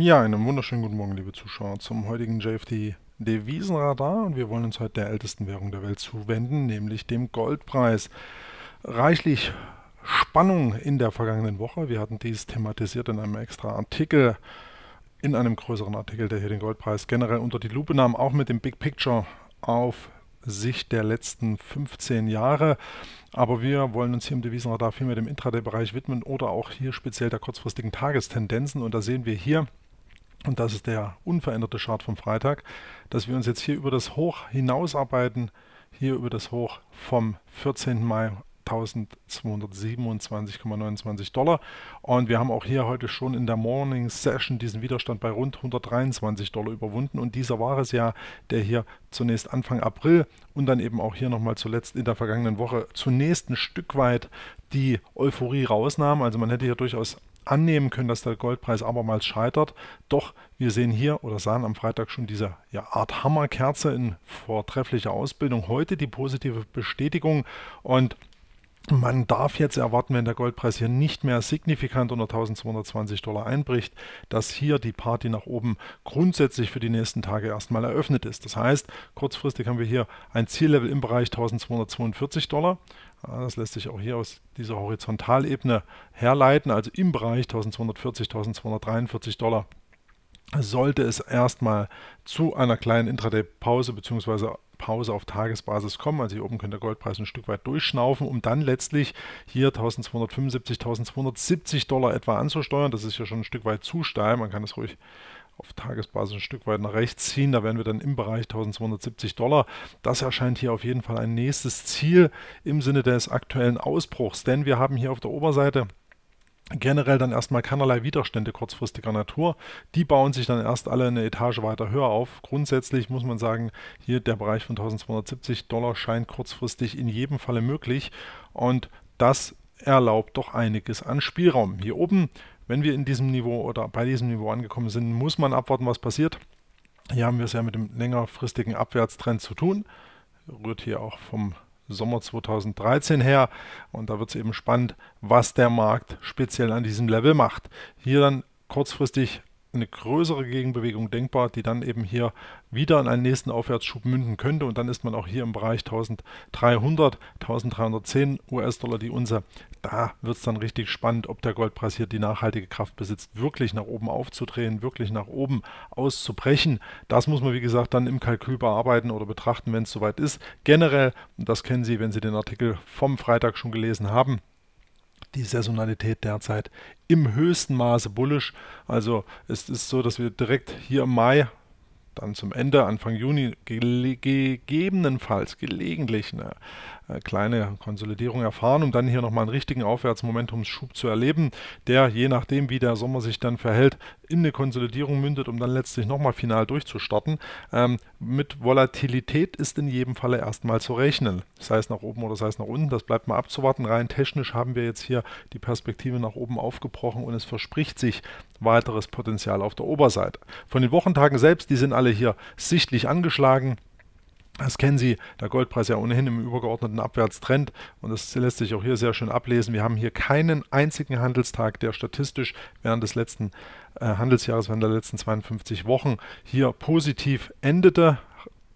Ja, einen wunderschönen guten Morgen, liebe Zuschauer, zum heutigen JFD Devisenradar und wir wollen uns heute der ältesten Währung der Welt zuwenden, nämlich dem Goldpreis. Reichlich Spannung in der vergangenen Woche. Wir hatten dies thematisiert in einem extra Artikel, in einem größeren Artikel, der hier den Goldpreis generell unter die Lupe nahm, auch mit dem Big Picture auf Sicht der letzten 15 Jahre. Aber wir wollen uns hier im Devisenradar vielmehr dem Intraday-Bereich widmen oder auch hier speziell der kurzfristigen Tagestendenzen. Und da sehen wir hier, und das ist der unveränderte Chart vom Freitag, dass wir uns jetzt hier über das Hoch hinausarbeiten, hier über das Hoch vom 14. Mai 1227,29 Dollar. Und wir haben auch hier heute schon in der Morning Session diesen Widerstand bei rund 123 Dollar überwunden. Und dieser war es ja, der hier zunächst Anfang April und dann eben auch hier nochmal zuletzt in der vergangenen Woche zunächst ein Stück weit die Euphorie rausnahm. Also man hätte hier durchaus annehmen können, dass der Goldpreis abermals scheitert. Doch wir sehen hier oder sahen am Freitag schon diese ja, Art Hammerkerze in vortrefflicher Ausbildung. Heute die positive Bestätigung und man darf jetzt erwarten, wenn der Goldpreis hier nicht mehr signifikant unter 1220 Dollar einbricht, dass hier die Party nach oben grundsätzlich für die nächsten Tage erstmal eröffnet ist. Das heißt, kurzfristig haben wir hier ein Ziellevel im Bereich 1242 Dollar. Das lässt sich auch hier aus dieser Horizontalebene herleiten, also im Bereich 1240, 1243 Dollar sollte es erstmal zu einer kleinen Intraday-Pause bzw. Pause auf Tagesbasis kommen. Also hier oben könnte der Goldpreis ein Stück weit durchschnaufen, um dann letztlich hier 1275, 1270 Dollar etwa anzusteuern. Das ist ja schon ein Stück weit zu steil. Man kann es ruhig auf Tagesbasis ein Stück weit nach rechts ziehen. Da wären wir dann im Bereich 1270 Dollar. Das erscheint hier auf jeden Fall ein nächstes Ziel im Sinne des aktuellen Ausbruchs. Denn wir haben hier auf der Oberseite generell dann erstmal keinerlei Widerstände kurzfristiger Natur. Die bauen sich dann erst alle eine Etage weiter höher auf. Grundsätzlich muss man sagen, hier der Bereich von 1270 Dollar scheint kurzfristig in jedem Falle möglich und das erlaubt doch einiges an Spielraum. Hier oben, wenn wir in diesem Niveau oder bei diesem Niveau angekommen sind, muss man abwarten, was passiert. Hier haben wir es ja mit dem längerfristigen Abwärtstrend zu tun. Rührt hier auch vom Sommer 2013 her. Und da wird es eben spannend, was der Markt speziell an diesem Level macht. Hier dann kurzfristig eine größere Gegenbewegung denkbar, die dann eben hier wieder in einen nächsten Aufwärtsschub münden könnte und dann ist man auch hier im Bereich 1300, 1310 US-Dollar die Unze. Da wird es dann richtig spannend, ob der Goldpreis hier die nachhaltige Kraft besitzt, wirklich nach oben aufzudrehen, wirklich nach oben auszubrechen. Das muss man, wie gesagt, dann im Kalkül bearbeiten oder betrachten, wenn es soweit ist. Generell, und das kennen Sie, wenn Sie den Artikel vom Freitag schon gelesen haben, die Saisonalität derzeit im höchsten Maße bullisch. Also es ist so, dass wir direkt hier im Mai dann zum Ende, Anfang Juni, gele gegebenenfalls gelegentlich eine äh, kleine Konsolidierung erfahren, um dann hier nochmal einen richtigen Aufwärtsmomentumsschub zu erleben, der je nachdem, wie der Sommer sich dann verhält, in eine Konsolidierung mündet, um dann letztlich nochmal final durchzustarten. Ähm, mit Volatilität ist in jedem Falle erstmal zu rechnen. Sei es nach oben oder sei es nach unten, das bleibt mal abzuwarten. Rein technisch haben wir jetzt hier die Perspektive nach oben aufgebrochen und es verspricht sich weiteres Potenzial auf der Oberseite. Von den Wochentagen selbst, die sind alle hier sichtlich angeschlagen. Das kennen Sie, der Goldpreis ja ohnehin im übergeordneten Abwärtstrend und das lässt sich auch hier sehr schön ablesen. Wir haben hier keinen einzigen Handelstag, der statistisch während des letzten äh, Handelsjahres, während der letzten 52 Wochen hier positiv endete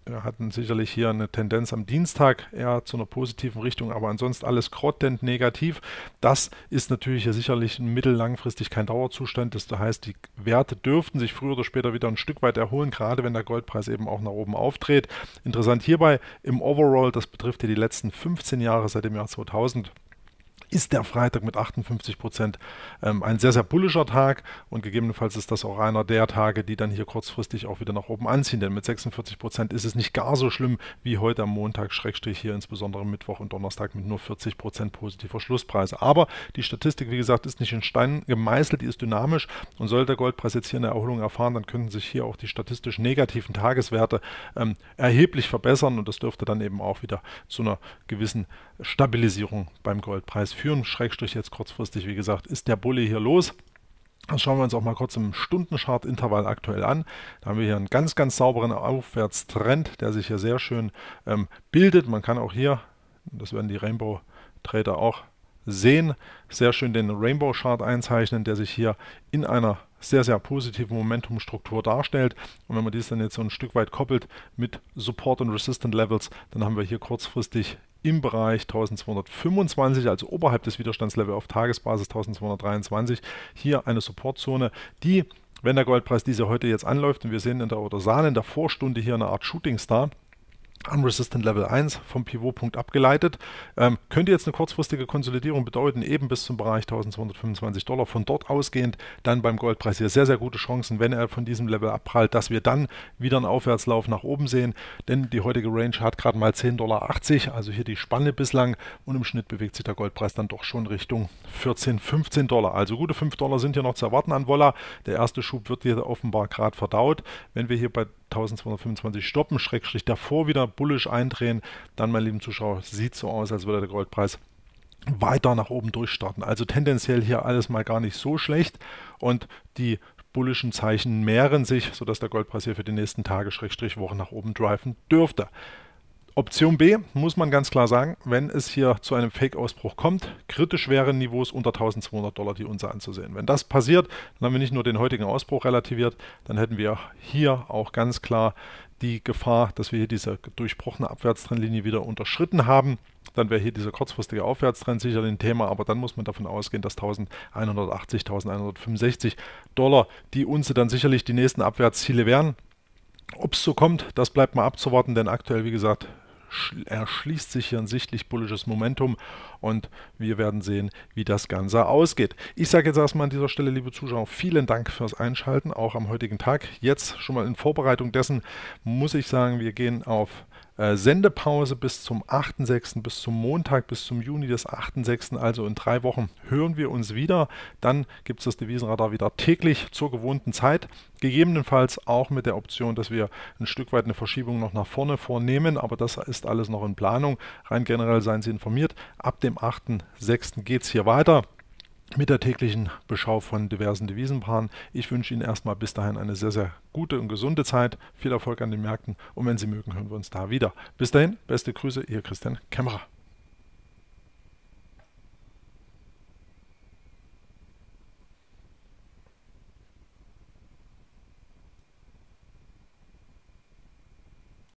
wir hatten sicherlich hier eine Tendenz am Dienstag eher zu einer positiven Richtung, aber ansonsten alles grottend negativ. Das ist natürlich hier sicherlich mittellangfristig kein Dauerzustand. Das heißt, die Werte dürften sich früher oder später wieder ein Stück weit erholen, gerade wenn der Goldpreis eben auch nach oben auftritt. Interessant hierbei im Overall, das betrifft hier die letzten 15 Jahre seit dem Jahr 2000 ist der Freitag mit 58 Prozent ähm, ein sehr, sehr bullischer Tag und gegebenenfalls ist das auch einer der Tage, die dann hier kurzfristig auch wieder nach oben anziehen, denn mit 46 Prozent ist es nicht gar so schlimm wie heute am Montag, Schreckstrich hier insbesondere Mittwoch und Donnerstag mit nur 40 Prozent positiver Schlusspreise. Aber die Statistik, wie gesagt, ist nicht in Stein gemeißelt, die ist dynamisch und sollte der Goldpreis jetzt hier eine Erholung erfahren, dann könnten sich hier auch die statistisch negativen Tageswerte ähm, erheblich verbessern und das dürfte dann eben auch wieder zu einer gewissen Stabilisierung beim Goldpreis führen führen, Schrägstrich jetzt kurzfristig, wie gesagt, ist der Bulle hier los. Das schauen wir uns auch mal kurz im Stundenchart-Intervall aktuell an. Da haben wir hier einen ganz, ganz sauberen Aufwärtstrend, der sich hier sehr schön ähm, bildet. Man kann auch hier, das werden die Rainbow Trader auch sehen, sehr schön den Rainbow Chart einzeichnen, der sich hier in einer sehr, sehr positiven Momentumstruktur darstellt. Und wenn man dies dann jetzt so ein Stück weit koppelt mit Support und Resistant Levels, dann haben wir hier kurzfristig im Bereich 1225, also oberhalb des Widerstandslevel auf Tagesbasis 1223, hier eine Supportzone, die, wenn der Goldpreis diese heute jetzt anläuft und wir sehen in der oder sahen in der Vorstunde hier eine Art Shooting Star, am Resistant Level 1 vom Pivotpunkt abgeleitet. Ähm, könnte jetzt eine kurzfristige Konsolidierung bedeuten, eben bis zum Bereich 1225 Dollar. Von dort ausgehend dann beim Goldpreis hier sehr, sehr gute Chancen, wenn er von diesem Level abprallt, dass wir dann wieder einen Aufwärtslauf nach oben sehen. Denn die heutige Range hat gerade mal 10,80 Dollar, also hier die Spanne bislang. Und im Schnitt bewegt sich der Goldpreis dann doch schon Richtung 14, 15 Dollar. Also gute 5 Dollar sind hier noch zu erwarten an Wolla. Der erste Schub wird hier offenbar gerade verdaut. Wenn wir hier bei 1225 stoppen, Schrägstrich davor wieder bullisch eindrehen, dann, meine lieben Zuschauer, sieht so aus, als würde der Goldpreis weiter nach oben durchstarten. Also tendenziell hier alles mal gar nicht so schlecht und die bullischen Zeichen mehren sich, sodass der Goldpreis hier für die nächsten Tage, Schrägstrich Wochen nach oben driven dürfte. Option B muss man ganz klar sagen, wenn es hier zu einem Fake-Ausbruch kommt, kritisch wären Niveaus unter 1200 Dollar die Unze anzusehen. Wenn das passiert, dann haben wir nicht nur den heutigen Ausbruch relativiert, dann hätten wir hier auch ganz klar die Gefahr, dass wir hier diese durchbrochene Abwärtstrendlinie wieder unterschritten haben. Dann wäre hier dieser kurzfristige Aufwärtstrend sicher ein Thema, aber dann muss man davon ausgehen, dass 1180, 1165 Dollar die Unze dann sicherlich die nächsten Abwärtsziele wären. Ob es so kommt, das bleibt mal abzuwarten, denn aktuell, wie gesagt, erschließt sich hier ein sichtlich bullisches Momentum und wir werden sehen, wie das Ganze ausgeht. Ich sage jetzt erstmal an dieser Stelle, liebe Zuschauer, vielen Dank fürs Einschalten, auch am heutigen Tag. Jetzt schon mal in Vorbereitung dessen muss ich sagen, wir gehen auf äh, Sendepause bis zum 8.6., bis zum Montag, bis zum Juni des 8.6., also in drei Wochen hören wir uns wieder. Dann gibt es das Devisenradar wieder täglich zur gewohnten Zeit, gegebenenfalls auch mit der Option, dass wir ein Stück weit eine Verschiebung noch nach vorne vornehmen, aber das ist alles noch in Planung. Rein generell seien Sie informiert, ab dem 8.6. geht es hier weiter mit der täglichen Beschau von diversen Devisenpaaren. Ich wünsche Ihnen erstmal bis dahin eine sehr, sehr gute und gesunde Zeit. Viel Erfolg an den Märkten und wenn Sie mögen, hören wir uns da wieder. Bis dahin, beste Grüße, Ihr Christian Kämmerer.